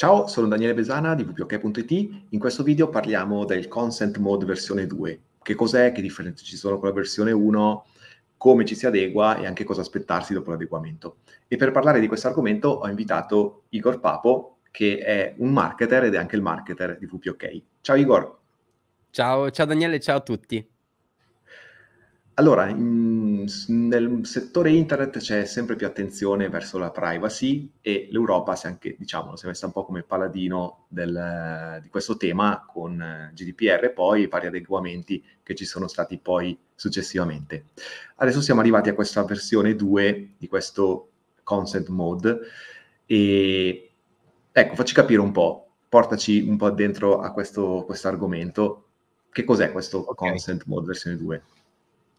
Ciao, sono Daniele Besana di wpok.it. In questo video parliamo del Consent Mode versione 2. Che cos'è, che differenze ci sono con la versione 1, come ci si adegua e anche cosa aspettarsi dopo l'adeguamento. E per parlare di questo argomento ho invitato Igor Papo, che è un marketer ed è anche il marketer di WPOK. Ciao Igor. Ciao, ciao Daniele, ciao a tutti. Allora, in nel settore internet c'è sempre più attenzione verso la privacy e l'Europa si è anche, diciamo, si è messa un po' come paladino del, di questo tema con eh, GDPR e poi i vari adeguamenti che ci sono stati poi successivamente. Adesso siamo arrivati a questa versione 2 di questo consent mode e ecco, facci capire un po', portaci un po' dentro a questo argomento. Che cos'è questo okay. consent mode versione 2?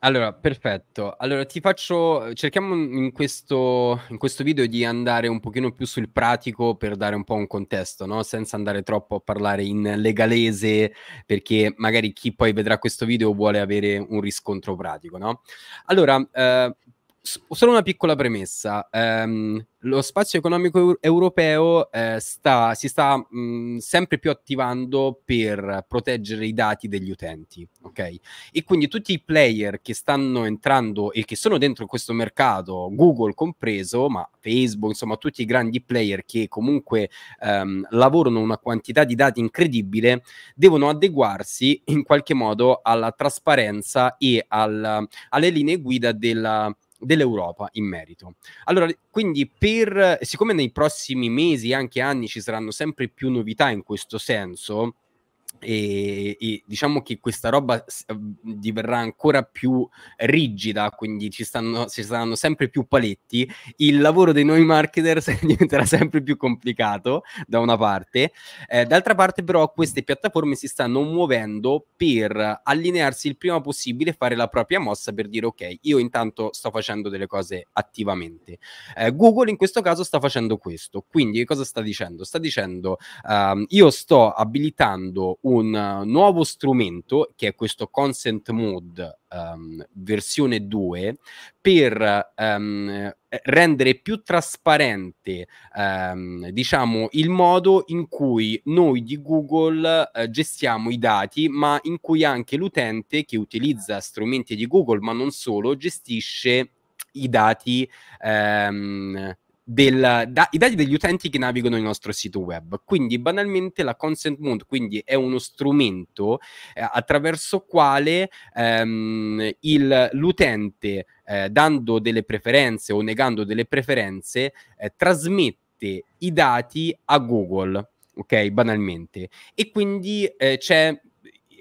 Allora, perfetto. Allora, ti faccio. Cerchiamo in questo, in questo, video di andare un pochino più sul pratico per dare un po' un contesto, no? Senza andare troppo a parlare in legalese, perché magari chi poi vedrà questo video vuole avere un riscontro pratico, no? Allora, eh, solo una piccola premessa. Um, lo spazio economico europeo eh, sta, si sta mh, mm, sempre più attivando per proteggere i dati degli utenti, ok? E quindi tutti i player che stanno entrando e che sono dentro questo mercato, Google compreso, ma Facebook, insomma tutti i grandi player che comunque ehm, lavorano una quantità di dati incredibile, devono adeguarsi in qualche modo alla trasparenza e al, alle linee guida della dell'Europa in merito. Allora, quindi per siccome nei prossimi mesi e anche anni ci saranno sempre più novità in questo senso, e, e, diciamo che questa roba mhmm, diverrà ancora più rigida, quindi ci, stanno, ci saranno sempre più paletti, il lavoro dei noi marketers diventerà sempre più complicato da una parte, eh, d'altra parte però queste piattaforme si stanno muovendo per allinearsi il prima possibile, fare la propria mossa per dire ok, io intanto sto facendo delle cose attivamente. Eh, Google in questo caso sta facendo questo, quindi che cosa sta dicendo? Sta dicendo ehm, io sto abilitando un eh, nuovo strumento che è questo consent mode um, versione 2 per um, rendere più trasparente um, diciamo il modo in cui noi di Google uh, gestiamo i dati ma in cui anche l'utente che utilizza strumenti di Google ma non solo gestisce i dati del, da, i dati degli utenti che navigano il nostro sito web. Quindi banalmente la consent mode quindi, è uno strumento eh, attraverso quale ehm, il, l'utente, eh, dando delle preferenze o negando delle preferenze, eh, trasmette i dati a Google ok? Banalmente. E quindi eh, c'è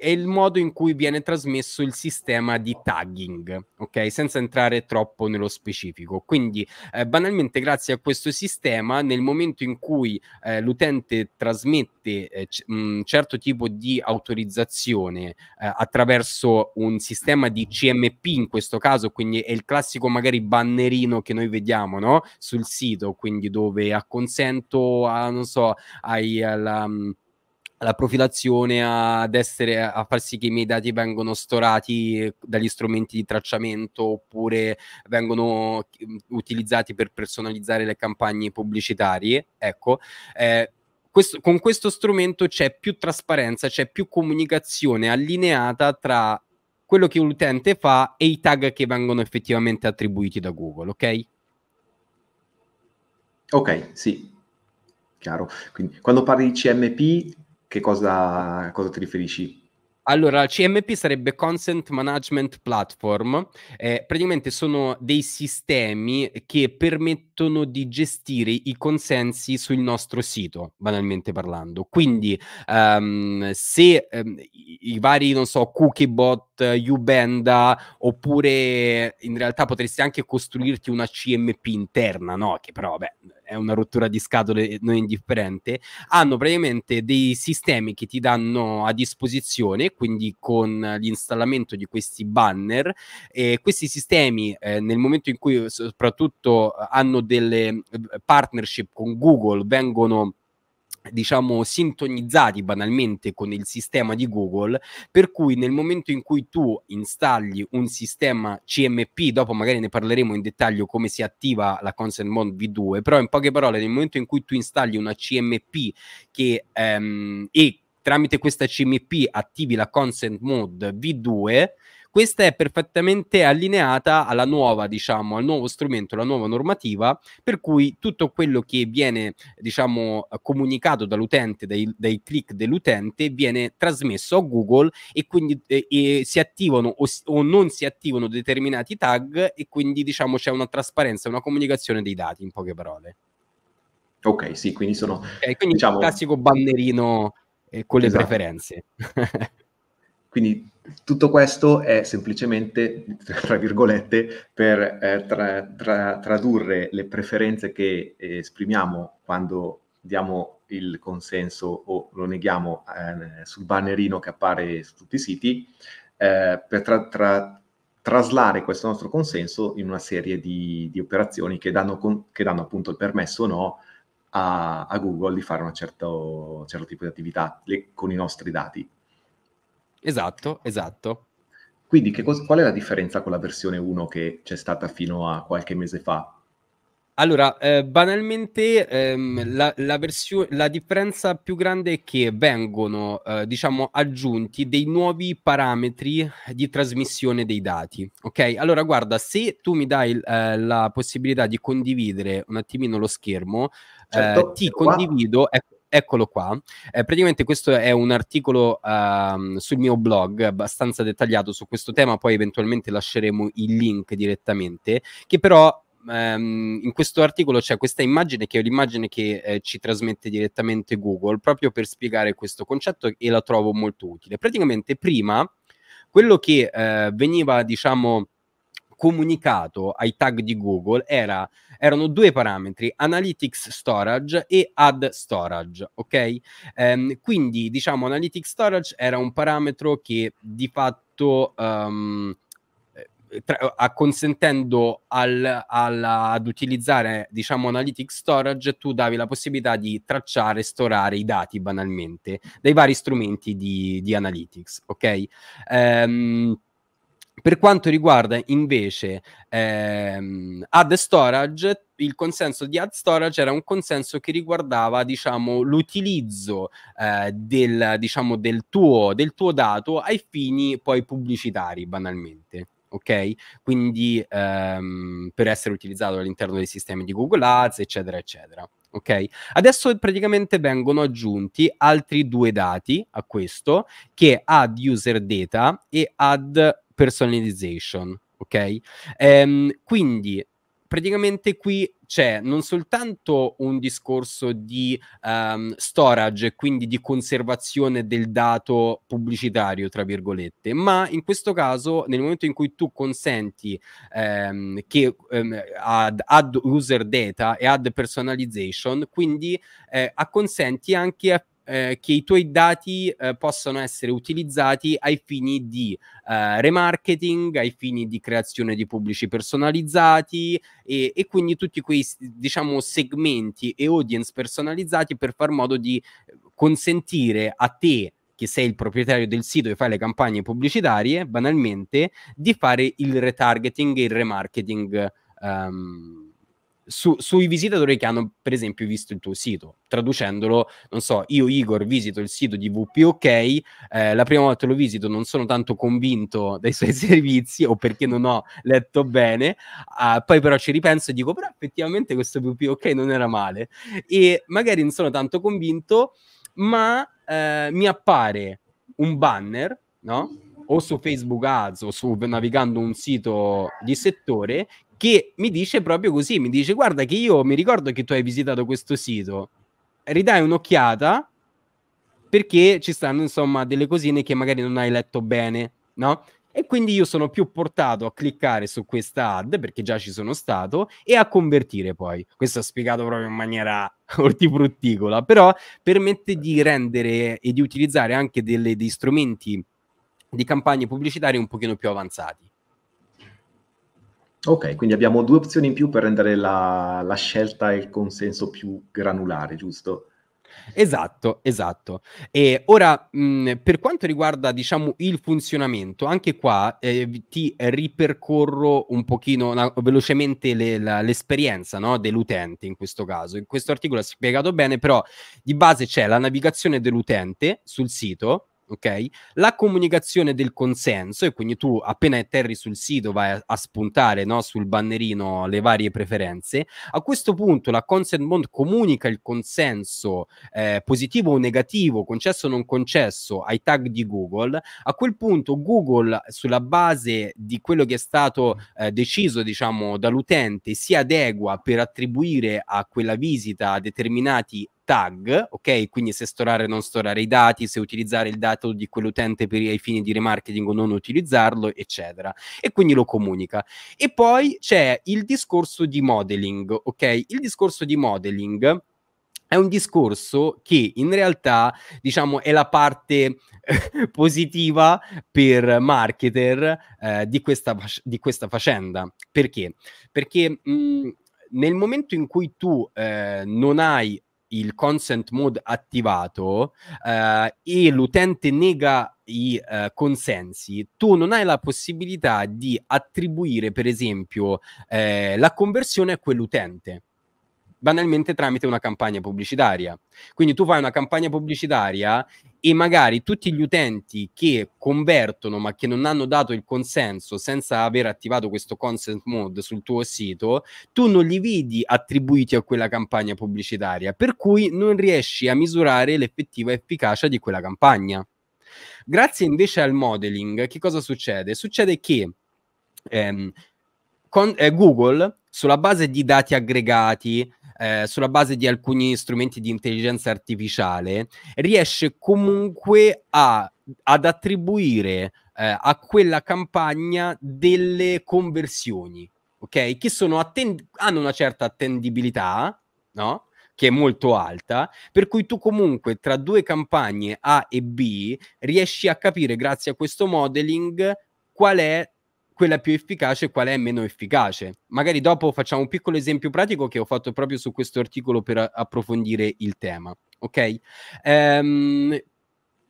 è il modo in cui viene trasmesso il sistema di tagging, ok? Senza entrare troppo nello specifico. Quindi, eh, banalmente, grazie a questo sistema, nel momento in cui eh, l'utente trasmette eh, c- un mm, certo tipo di autorizzazione eh, attraverso un sistema di CMP, in questo caso, quindi è il classico magari bannerino che noi vediamo no? sul sito, quindi dove acconsento a, non so, ai... Alla, mm, alla profilazione ad essere, a far sì che i miei dati vengano storati dagli strumenti di tracciamento oppure vengono mm, utilizzati per personalizzare le campagne pubblicitarie. Ecco, eh, questo, con questo strumento c'è più trasparenza, c'è più comunicazione allineata tra quello che l'utente fa e i tag che vengono effettivamente attribuiti da Google, ok? Ok, sì, chiaro. Quindi, quando parli di CMP, che cosa, cosa ti riferisci? Allora, CMP sarebbe Consent Management Platform, eh, praticamente sono dei sistemi che permettono di gestire i consensi sul nostro sito, banalmente parlando. Quindi um, se um, i vari, non so, Cookiebot, Ubanda, oppure in realtà potresti anche costruirti una CMP interna, no? Che però, vabbè, è una rottura di scatole non indifferente, hanno praticamente dei sistemi che ti danno a disposizione, quindi con l'installamento di questi banner, e questi sistemi eh, nel momento in cui soprattutto hanno delle eh, partnership con Google, vengono diciamo sintonizzati banalmente con il sistema di Google, per cui nel momento in cui tu installi un sistema CMP, dopo magari ne parleremo in dettaglio come si attiva la Consent Mode V2, però in poche parole nel momento in cui tu installi una CMP che ehm, e tramite questa CMP attivi la Consent Mode V2, questa è perfettamente allineata alla nuova, diciamo, al nuovo strumento, alla nuova normativa, per cui tutto quello che viene, diciamo, comunicato dall'utente, dai, dai click dell'utente, viene trasmesso a Google e quindi eh, e si attivano o, o, non si attivano determinati tag e quindi, diciamo, c'è una trasparenza, una comunicazione dei dati, in poche parole. Ok, sì, quindi sono... Okay, quindi diciamo... classico bannerino eh, con le esatto. preferenze. Quindi tutto questo è semplicemente, tra virgolette, per eh, tra, tra, tradurre le preferenze che eh, esprimiamo quando diamo il consenso o lo neghiamo eh, sul bannerino che appare su tutti i siti, eh, per tra, traslare questo nostro consenso in una serie di, di operazioni che danno, con, che danno, appunto il permesso o no a, a Google di fare un certo, certo tipo di attività le, con i nostri dati. Esatto, esatto. Quindi cos- qual è la differenza con la versione 1 che c'è stata fino a qualche mese fa? Allora, eh, banalmente ehm, la, la, versio- la, differenza più grande è che vengono, eh, diciamo, aggiunti dei nuovi parametri di trasmissione dei dati. Ok, allora guarda, se tu mi dai eh, la possibilità di condividere un attimino lo schermo, eh, certo, ti condivido, ecco, Eccolo qua. Eh, praticamente questo è un articolo uh, sul mio blog abbastanza dettagliato su questo tema, poi eventualmente lasceremo il link direttamente, che però ehm, in questo articolo c'è questa immagine che è l'immagine che eh, ci trasmette direttamente Google proprio per spiegare questo concetto e la trovo molto utile. Praticamente prima quello che eh, veniva, diciamo, comunicato ai tag di Google era, erano due parametri, Analytics Storage e Ad Storage, ok? Um, quindi diciamo Analytics Storage era un parametro che di fatto... Um, tra, acconsentendo al, al, ad utilizzare diciamo analytics storage tu davi la possibilità di tracciare e storare i dati banalmente dai vari strumenti di, di analytics ok ehm, per quanto riguarda invece ehm, ad storage, il consenso di ad storage era un consenso che riguardava diciamo, l'utilizzo eh, del, diciamo, del, tuo, del tuo dato ai fini poi pubblicitari, banalmente ok? Quindi ehm, per essere utilizzato all'interno dei sistemi di Google Ads, eccetera, eccetera. Ok, adesso praticamente vengono aggiunti altri due dati a questo che ad user data e ad personalization, ok? Ehm, quindi praticamente qui c'è non soltanto un discorso di um, storage, quindi di conservazione del dato pubblicitario, tra virgolette, ma in questo caso nel momento in cui tu consenti um, che um, ad, ad, user data e ad personalization, quindi eh, acconsenti anche a eh, che i tuoi dati eh, possano essere utilizzati ai fini di eh, remarketing, ai fini di creazione di pubblici personalizzati e, e, quindi tutti quei diciamo segmenti e audience personalizzati per far modo di eh, consentire a te che sei il proprietario del sito e fai le campagne pubblicitarie, banalmente, di fare il retargeting e il remarketing. Um, su, sui visitatori che hanno per esempio visto il tuo sito, traducendolo, non so, io Igor visito il sito di WPOK, eh, la prima volta lo visito non sono tanto convinto dai suoi servizi o perché non ho letto bene, eh, poi però ci ripenso e dico però effettivamente questo OK non era male e magari non sono tanto convinto, ma eh, mi appare un banner, no? o su Facebook Ads o su, navigando un sito di settore che mi dice proprio così, mi dice guarda che io mi ricordo che tu hai visitato questo sito, ridai un'occhiata perché ci stanno insomma delle cosine che magari non hai letto bene, no? E quindi io sono più portato a cliccare su questa ad perché già ci sono stato e a convertire poi. Questo è spiegato proprio in maniera ortifrutticola, però permette di rendere e di utilizzare anche delle, dei strumenti di campagne pubblicitarie un pochino più avanzati. Ok, quindi abbiamo due opzioni in più per rendere la, la scelta e il consenso più granulare, giusto? Esatto, esatto. E ora, mh, mm, per quanto riguarda, diciamo, il funzionamento, anche qua eh, ti ripercorro un pochino una, velocemente le, la, l'esperienza no, dell'utente in questo caso. In questo articolo è spiegato bene, però di base c'è la navigazione dell'utente sul sito, ok? La comunicazione del consenso, e quindi tu appena atterri sul sito vai a, a spuntare no? sul bannerino le varie preferenze, a questo punto la consent bond comunica il consenso eh, positivo o negativo, concesso o non concesso, ai tag di Google, a quel punto Google sulla base di quello che è stato eh, deciso diciamo dall'utente si adegua per attribuire a quella visita determinati tag, ok? Quindi se storare o non storare i dati, se utilizzare il dato di quell'utente per i fini di remarketing o non utilizzarlo, eccetera. E quindi lo comunica. E poi c'è il discorso di modeling, ok? Il discorso di modeling è un discorso che in realtà, diciamo, è la parte eh, positiva per marketer eh, di, questa, di, questa, faccenda. Perché? Perché mh, mm, nel momento in cui tu eh, non hai il consent mode attivato eh, e l'utente nega i eh, consensi, tu non hai la possibilità di attribuire, per esempio, eh, la conversione a quell'utente banalmente tramite una campagna pubblicitaria. Quindi tu fai una campagna pubblicitaria e magari tutti gli utenti che convertono ma che non hanno dato il consenso senza aver attivato questo consent mode sul tuo sito, tu non li vedi attribuiti a quella campagna pubblicitaria, per cui non riesci a misurare l'effettiva efficacia di quella campagna. Grazie invece al modeling, che cosa succede? Succede che ehm, con, eh, Google, sulla base di dati aggregati, eh, sulla base di alcuni strumenti di intelligenza artificiale, riesce comunque a, ad attribuire eh, a quella campagna delle conversioni, ok? Che hanno una certa attendibilità, no? che è molto alta, per cui tu comunque tra due campagne A e B riesci a capire grazie a questo modeling qual è quella più efficace e qual è meno efficace. Magari dopo facciamo un piccolo esempio pratico che ho fatto proprio su questo articolo per approfondire il tema. Ok? Ehm,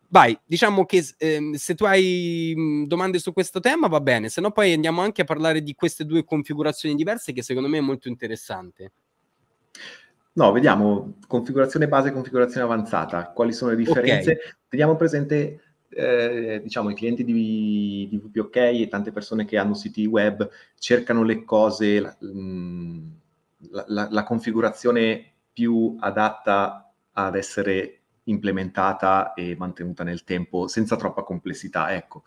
vai, diciamo che ehm, se tu hai mm, domande su questo tema va bene, se no poi andiamo anche a parlare di queste due configurazioni diverse che secondo me è molto interessante. No, vediamo configurazione base e configurazione avanzata, quali sono le differenze. Okay. Teniamo presente eh, diciamo, i clienti di, di VPOK e tante persone che hanno siti web cercano le cose, mm, la, la, la configurazione più adatta ad essere implementata e mantenuta nel tempo senza troppa complessità. Ecco,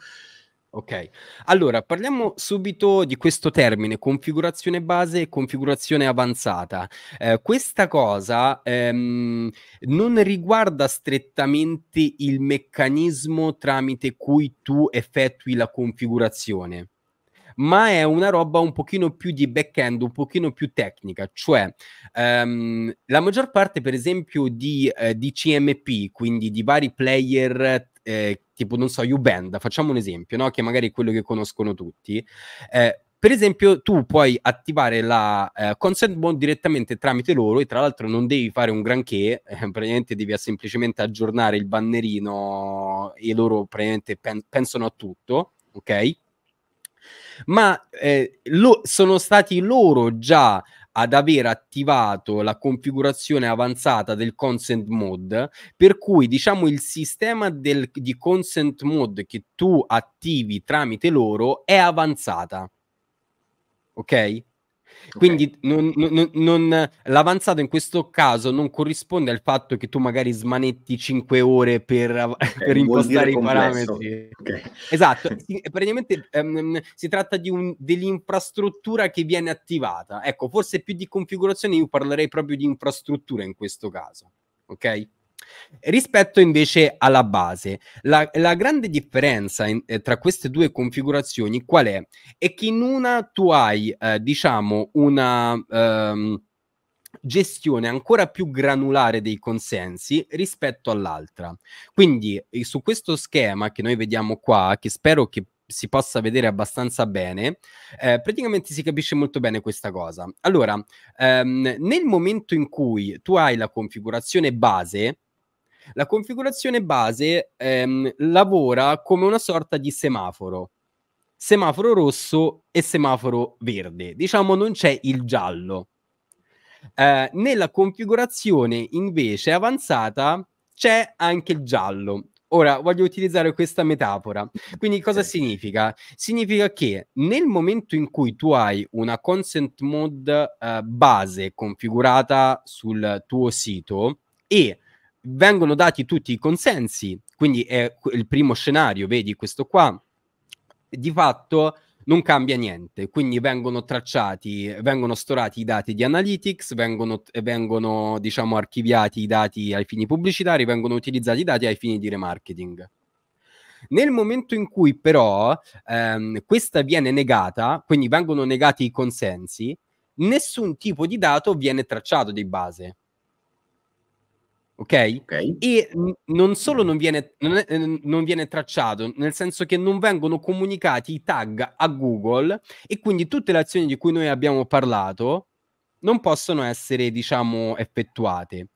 Ok, allora parliamo subito di questo termine configurazione base e configurazione avanzata. Eh, questa cosa ehm, non riguarda strettamente il meccanismo tramite cui tu effettui la configurazione, ma è una roba un pochino più di back-end, un pochino più tecnica, cioè ehm, la maggior parte per esempio di, eh, di CMP, quindi di vari player eh, tipo, non so, Ubanda, facciamo un esempio, no? che magari è quello che conoscono tutti. Eh, per esempio, tu puoi attivare la eh, consent mode direttamente tramite loro e tra l'altro non devi fare un granché, eh, praticamente devi semplicemente aggiornare il bannerino e loro praticamente pen- pensano a tutto, ok? Ma eh, lo- sono stati loro già ad aver attivato la configurazione avanzata del consent mode, per cui diciamo il sistema del, di consent mode che tu attivi tramite loro è avanzata. Ok? Quindi non, non, non, l'avanzato in questo caso non corrisponde al fatto che tu magari smanetti 5 ore per, okay, per impostare i parametri. Okay. Esatto, praticamente um, si tratta un, dell'infrastruttura che viene attivata. Ecco, forse più di configurazione io parlerei proprio di infrastruttura in questo caso. Ok? Rispetto invece alla base, la, la grande differenza in, eh, tra queste due configurazioni qual è? È che in una tu hai, eh, diciamo, una... Ehm, gestione ancora più granulare dei consensi rispetto all'altra. Quindi eh, su questo schema che noi vediamo qua, che spero che si possa vedere abbastanza bene, eh, praticamente si capisce molto bene questa cosa. Allora, ehm, nel momento in cui tu hai la configurazione base, la configurazione base ehm, lavora come una sorta di semaforo. Semaforo rosso e semaforo verde. Diciamo non c'è il giallo. Eh, nella configurazione invece avanzata c'è anche il giallo. Ora voglio utilizzare questa metafora. Quindi cosa significa? Significa che nel momento in cui tu hai una consent mode eh, base configurata sul tuo sito e vengono dati tutti i consensi, quindi è il primo scenario, vedi questo qua, di fatto non cambia niente, quindi vengono tracciati, vengono storati i dati di Analytics, vengono, vengono diciamo, archiviati i dati ai fini pubblicitari, vengono utilizzati i dati ai fini di remarketing. Nel momento in cui però ehm, questa viene negata, quindi vengono negati i consensi, nessun tipo di dato viene tracciato di base ok? E non solo non viene, non, è, non viene, tracciato, nel senso che non vengono comunicati i tag a Google e quindi tutte le azioni di cui noi abbiamo parlato non possono essere, diciamo, effettuate.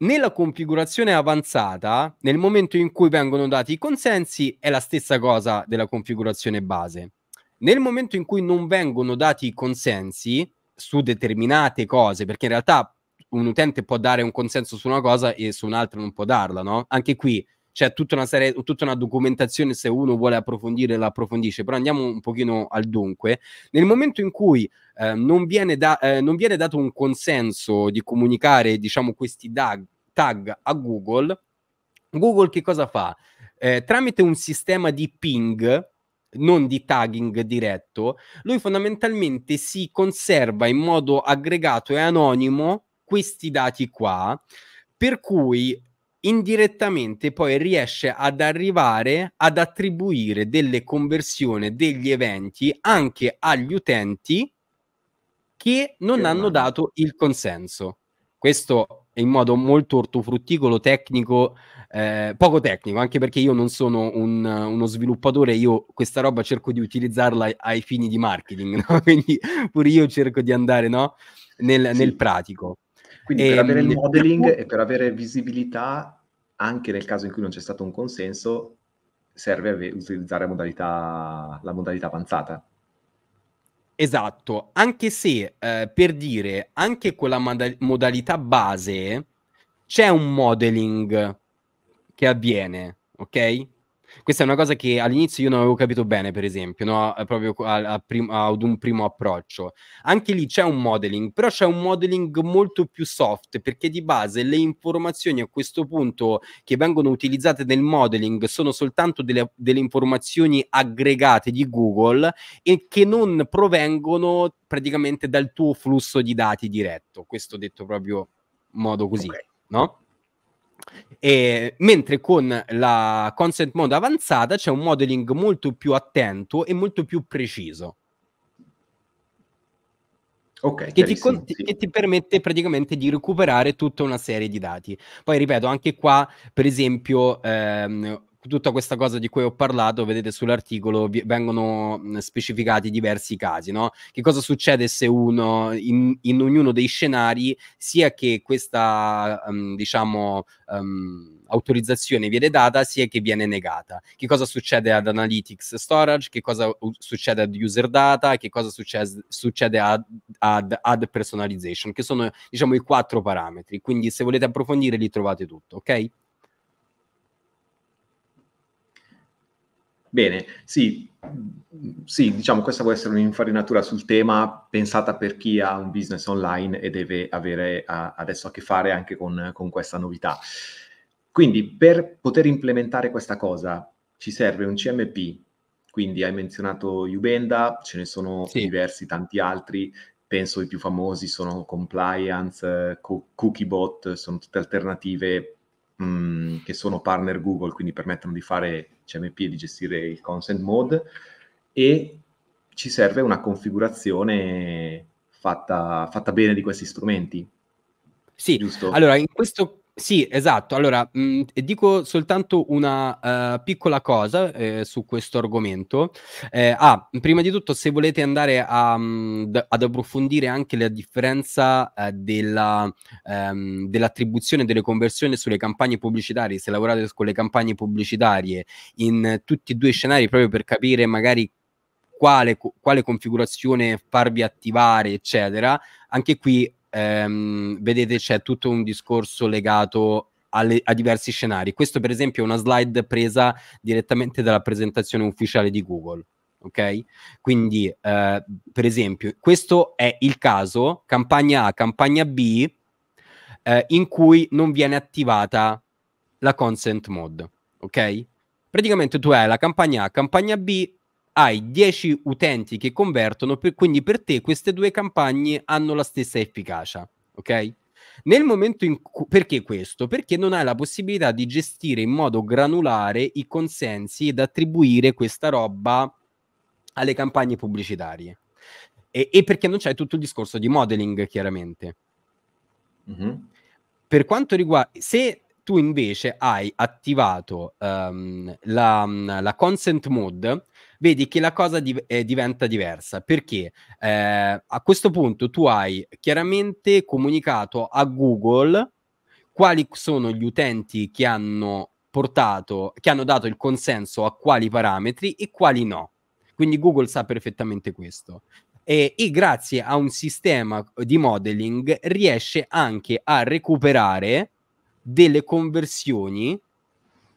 Nella configurazione avanzata, nel momento in cui vengono dati i consensi, è la stessa cosa della configurazione base. Nel momento in cui non vengono dati i consensi su determinate cose, perché in realtà un utente può dare un consenso su una cosa e su un'altra non può darla, no? Anche qui c'è tutta una, serie, tutta una documentazione se uno vuole approfondire la approfondisce, però andiamo un pochino al dunque. Nel momento in cui eh, non, viene da, eh, non, viene dato un consenso di comunicare, diciamo, questi tag, tag a Google, Google che cosa fa? Eh, tramite un sistema di ping, non di tagging diretto, lui fondamentalmente si conserva in modo aggregato e anonimo questi dati qua, per cui indirettamente poi riesce ad arrivare ad attribuire delle conversioni degli eventi anche agli utenti che non che hanno male. dato il consenso. Questo in modo molto ortofrutticolo, tecnico, eh, poco tecnico, anche perché io non sono un, uno sviluppatore, io questa roba cerco di utilizzarla ai, fini di marketing, no? quindi pure io cerco di andare no? nel, sì. nel pratico. Quindi per avere il ehm, modeling e per avere visibilità, anche nel caso in cui non c'è stato un consenso, serve utilizzare modalità, la modalità avanzata. Esatto, anche se eh, per dire, anche con la moda- modalità base c'è un modeling che avviene, ok? Questa è una cosa che all'inizio io non avevo capito bene, per esempio, no? Eh, proprio a, a prim- ad un primo approccio. Anche lì c'è un modeling, però c'è un modeling molto più soft, perché di base le informazioni a questo punto che vengono utilizzate nel modeling sono soltanto delle, delle informazioni aggregate di Google e che non provengono praticamente dal tuo flusso di dati diretto. Questo detto proprio in modo così, okay. no? E, mentre con la consent mode avanzata c'è un modeling molto più attento e molto più preciso. Okay, che, ti con- sì. che, ti permette praticamente di recuperare tutta una serie di dati. Poi ripeto, anche qua, per esempio, ehm, tutta questa cosa di cui ho parlato, vedete sull'articolo, vi, vengono specificati diversi casi, no? Che cosa succede se uno, in, in ognuno dei scenari, sia che questa, um, diciamo, um, autorizzazione viene data, sia che viene negata. Che cosa succede ad Analytics Storage, che cosa succede ad User Data, che cosa succede, succede ad, ad, ad Personalization, che sono, diciamo, i quattro parametri. Quindi se volete approfondire li trovate tutto, ok? Bene, sì, sì, diciamo questa può essere un'infarinatura sul tema pensata per chi ha un business online e deve avere a, adesso a che fare anche con, con questa novità. Quindi per poter implementare questa cosa ci serve un CMP, quindi hai menzionato Ubenda, ce ne sono sì. diversi, tanti altri, penso i più famosi sono Compliance, eh, Cookiebot, sono tutte alternative mh, che sono partner Google, quindi permettono di fare CMP e di gestire il consent mode e ci serve una configurazione fatta, fatta bene di questi strumenti. Sì, giusto. Allora, in questo sì, esatto. Allora, mh, mm, dico soltanto una uh, piccola cosa eh, su questo argomento. Eh, ah, prima di tutto, se volete andare a, mh, mm, ad approfondire anche la differenza eh, della, ehm, dell'attribuzione delle conversioni sulle campagne pubblicitarie, se lavorate con le campagne pubblicitarie in tutti e due i scenari, proprio per capire magari quale, quale configurazione farvi attivare, eccetera, anche qui ehm, vedete c'è tutto un discorso legato alle, a diversi scenari. Questo per esempio è una slide presa direttamente dalla presentazione ufficiale di Google. Ok? Quindi, eh, per esempio, questo è il caso, campagna A, campagna B, eh, in cui non viene attivata la consent mode. Ok? Praticamente tu hai la campagna A, campagna B, hai 10 utenti che convertono, per, quindi per te queste due campagne hanno la stessa efficacia, ok? Nel momento in cui perché questo? Perché non hai la possibilità di gestire in modo granulare i consensi ed attribuire questa roba alle campagne pubblicitarie. E, e perché non c'è tutto il discorso di modeling, chiaramente. Mm-hmm. Per quanto riguarda, se tu invece hai attivato um, la, la consent mode, vedi che la cosa di- eh, diventa diversa perché eh, a questo punto tu hai chiaramente comunicato a Google quali sono gli utenti che hanno portato, che hanno dato il consenso a quali parametri e quali no. Quindi Google sa perfettamente questo. E, e grazie a un sistema di modeling riesce anche a recuperare delle conversioni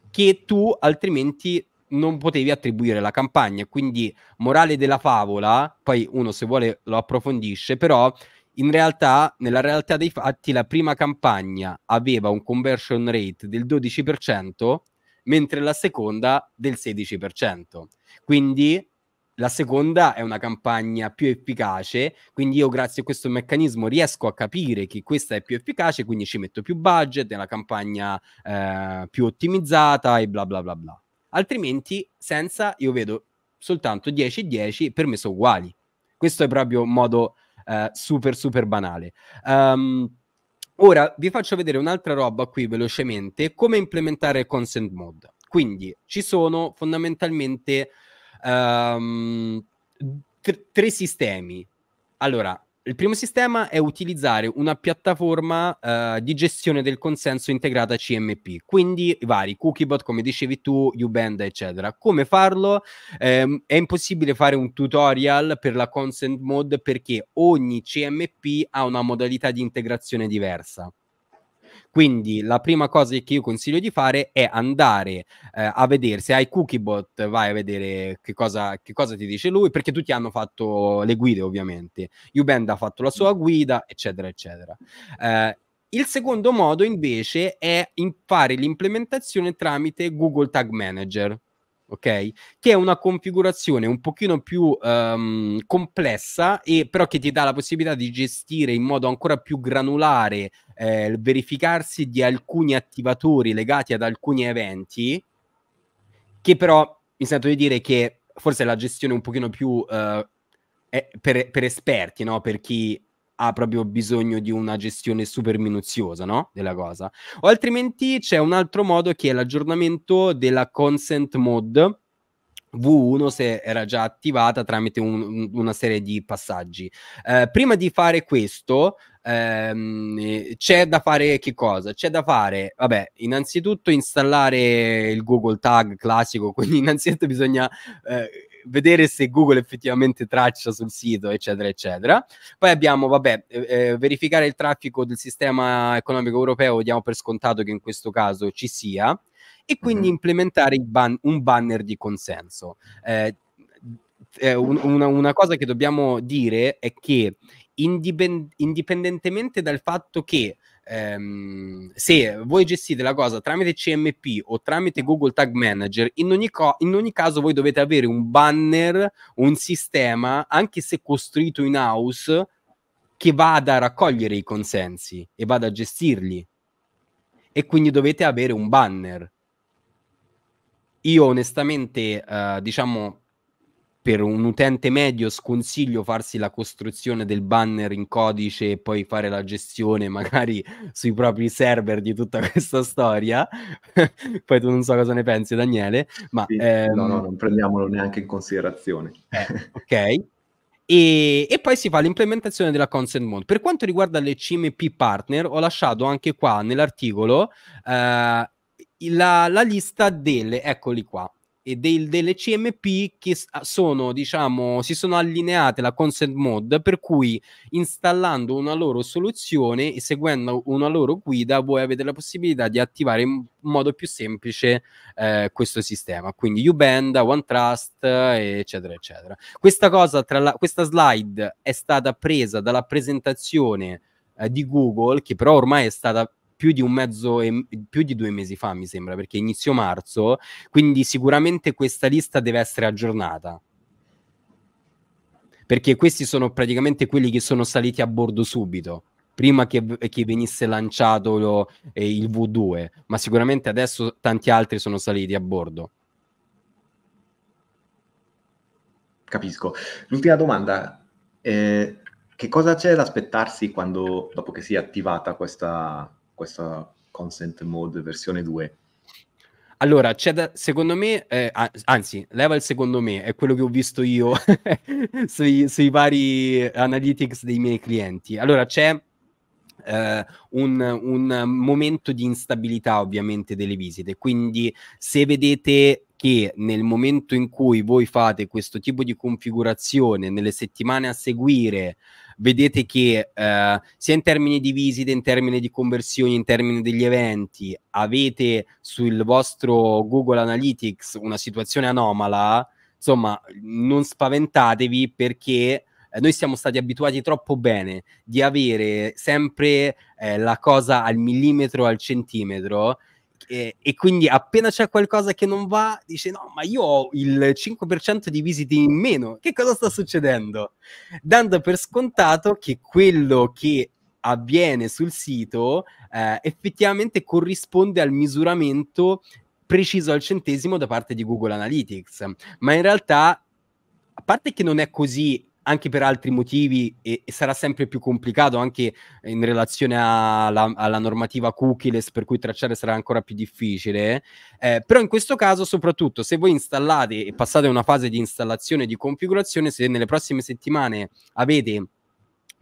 che tu altrimenti non potevi attribuire la campagna. Quindi, morale della favola, poi uno se vuole lo approfondisce, però in realtà, nella realtà dei fatti, la prima campagna aveva un conversion rate del 12%, mentre la seconda del 16%. Quindi la seconda è una campagna più efficace, quindi io grazie a questo meccanismo riesco a capire che questa è più efficace, quindi ci metto più budget, è una campagna eh, più ottimizzata e bla bla bla bla altrimenti senza io vedo soltanto 10 e 10 per me sono uguali. Questo è proprio un modo eh, super super banale. Um, ora vi faccio vedere un'altra roba qui velocemente, come implementare il consent mode. Quindi ci sono fondamentalmente um, ehm, tre, tre sistemi. Allora, il primo sistema è utilizzare una piattaforma eh, di gestione del consenso integrata CMP, quindi vari cookiebot, come dicevi tu, Ubanda, eccetera. Come farlo? Eh, è impossibile fare un tutorial per la consent mode perché ogni CMP ha una modalità di integrazione diversa. Quindi la prima cosa che io consiglio di fare è andare eh, a vedere se hai Cookiebot, vai a vedere che cosa, che cosa ti dice lui, perché tutti hanno fatto le guide ovviamente. Ubend ha fatto la sua mm. guida, eccetera, eccetera. Eh, il secondo modo invece è fare l'implementazione tramite Google Tag Manager ok? Che è una configurazione un pochino più um, complessa e però che ti dà la possibilità di gestire in modo ancora più granulare eh, il verificarsi di alcuni attivatori legati ad alcuni eventi che però mi sento di dire che forse la gestione è un pochino più uh, per, per, esperti, no? Per chi ha proprio bisogno di una gestione super minuziosa no? della cosa. O altrimenti c'è un altro modo che è l'aggiornamento della consent mode. V1 se era già attivata tramite un, una serie di passaggi. Eh, prima di fare questo, ehm, eh, c'è da fare che cosa? C'è da fare, vabbè, innanzitutto installare il Google Tag classico, quindi innanzitutto bisogna eh, vedere se Google effettivamente traccia sul sito, eccetera, eccetera. Poi abbiamo, vabbè, eh, eh, verificare il traffico del sistema economico europeo, diamo per scontato che in questo caso ci sia, e quindi mm-hmm. implementare ban- un banner di consenso. Eh, eh, un, una, una, cosa che dobbiamo dire è che indipend- indipendentemente dal fatto che ehm, se voi gestite la cosa tramite CMP o tramite Google Tag Manager, in ogni, co- in ogni caso voi dovete avere un banner, un sistema, anche se costruito in house, che vada a raccogliere i consensi e vada a gestirli. E quindi dovete avere un banner. Io onestamente, eh, diciamo, per un utente medio sconsiglio farsi la costruzione del banner in codice e poi fare la gestione magari sui propri server di tutta questa storia. poi tu non so cosa ne pensi Daniele, ma... Sì, ehm... No, no, non prendiamolo neanche in considerazione. Eh, ok. E, e, poi si fa l'implementazione della consent mode. Per quanto riguarda le CMP partner, ho lasciato anche qua nell'articolo eh, la, la lista delle, eccoli qua, e del, delle CMP che ah, sono, diciamo, si sono allineate la consent mode, per cui installando una loro soluzione e seguendo una loro guida voi avete la possibilità di attivare in modo più semplice eh, questo sistema, quindi UBand, OneTrust, eh, eccetera, eccetera. Questa cosa, tra la, questa slide è stata presa dalla presentazione eh, di Google, che però ormai è stata più di un mezzo, e più di due mesi fa, mi sembra, perché inizio marzo, quindi sicuramente questa lista deve essere aggiornata. Perché questi sono praticamente quelli che sono saliti a bordo subito prima che, che, venisse lanciato lo, eh, il V2, ma sicuramente adesso tanti altri sono saliti a bordo. Capisco. L'ultima domanda, eh, che cosa c'è da aspettarsi quando, dopo che si è attivata questa, questa consent mode versione 2? Allora, c'è da, secondo me, eh, anzi, level secondo me, è quello che ho visto io sui, sui, vari analytics dei miei clienti. Allora, c'è eh, un, un momento di instabilità ovviamente delle visite, quindi se vedete che nel momento in cui voi fate questo tipo di configurazione, nelle settimane a seguire, vedete che eh, sia in termini di visite, in termini di conversioni, in termini degli eventi, avete sul vostro Google Analytics una situazione anomala, insomma, non spaventatevi perché eh, noi siamo stati abituati troppo bene di avere sempre eh, la cosa al millimetro, al centimetro e, e quindi appena c'è qualcosa che non va, dice no, ma io ho il 5% di visite in meno, che cosa sta succedendo? Dando per scontato che quello che avviene sul sito eh, effettivamente corrisponde al misuramento preciso al centesimo da parte di Google Analytics, ma in realtà, a parte che non è così anche per altri motivi e, e, sarà sempre più complicato anche in relazione alla, alla normativa cookies per cui tracciare sarà ancora più difficile eh. eh, però in questo caso soprattutto se voi installate e passate una fase di installazione e di configurazione se nelle prossime settimane avete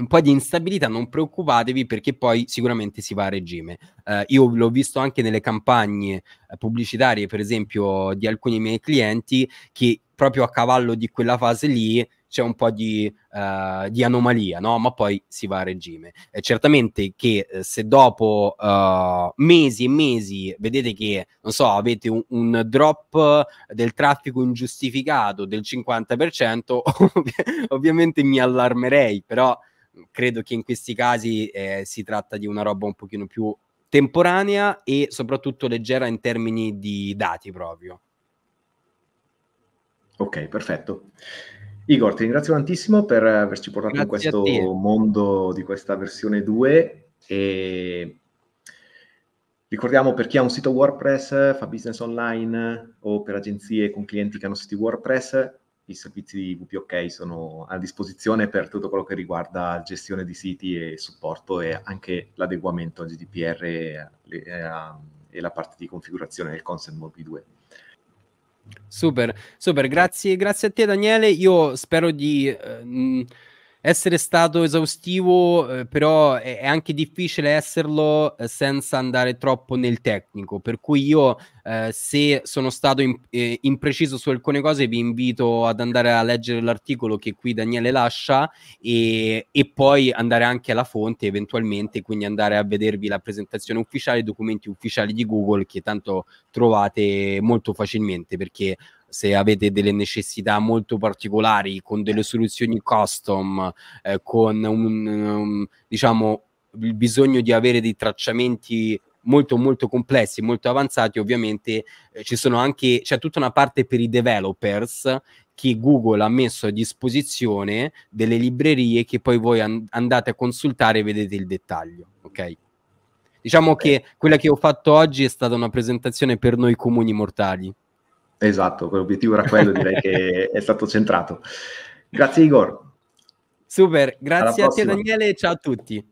un po' di instabilità, non preoccupatevi perché poi sicuramente si va a regime. Eh, io l'ho visto anche nelle campagne eh, pubblicitarie, per esempio, di alcuni miei clienti che proprio a cavallo di quella fase lì c'è un po' di, uh, di anomalia, no? ma poi si va a regime. Eh, certamente che eh, se dopo uh, mesi e mesi vedete che, non so, avete un, un drop del traffico ingiustificato del 50%, ovviamente mi allarmerei, però credo che in questi casi eh, si tratta di una roba un pochino più temporanea e soprattutto leggera in termini di dati proprio. Ok, perfetto. Igor, ti ringrazio tantissimo per averci portato Grazie in questo mondo di questa versione 2 e ricordiamo per chi ha un sito WordPress, fa business online o per agenzie con clienti che hanno siti WordPress, i servizi di WPOK sono a disposizione per tutto quello che riguarda gestione di siti e supporto e anche l'adeguamento al GDPR e, eh, e, e la parte di configurazione del consent mobile 2. Super, super, grazie, grazie a te Daniele. Io spero di eh, essere stato esaustivo, eh, però è, è, anche difficile esserlo eh, senza andare troppo nel tecnico. Per cui io, eh, se sono stato in, eh, impreciso su alcune cose, vi invito ad andare a leggere l'articolo che qui Daniele lascia e, e poi andare anche alla fonte eventualmente, quindi andare a vedervi la presentazione ufficiale, i documenti ufficiali di Google che tanto trovate molto facilmente perché se avete delle necessità molto particolari, con delle soluzioni custom, eh, con un, um, diciamo, il bisogno di avere dei tracciamenti molto molto complessi, molto avanzati, ovviamente eh, ci sono anche c'è tutta una parte per i developers che Google ha messo a disposizione delle librerie che poi voi and- andate a consultare e vedete il dettaglio, ok? Diciamo okay. che quella che ho fatto oggi è stata una presentazione per noi comuni mortali. Esatto, l'obiettivo era quello, direi che è stato centrato. Grazie Igor. Super, grazie a te Daniele ciao a tutti.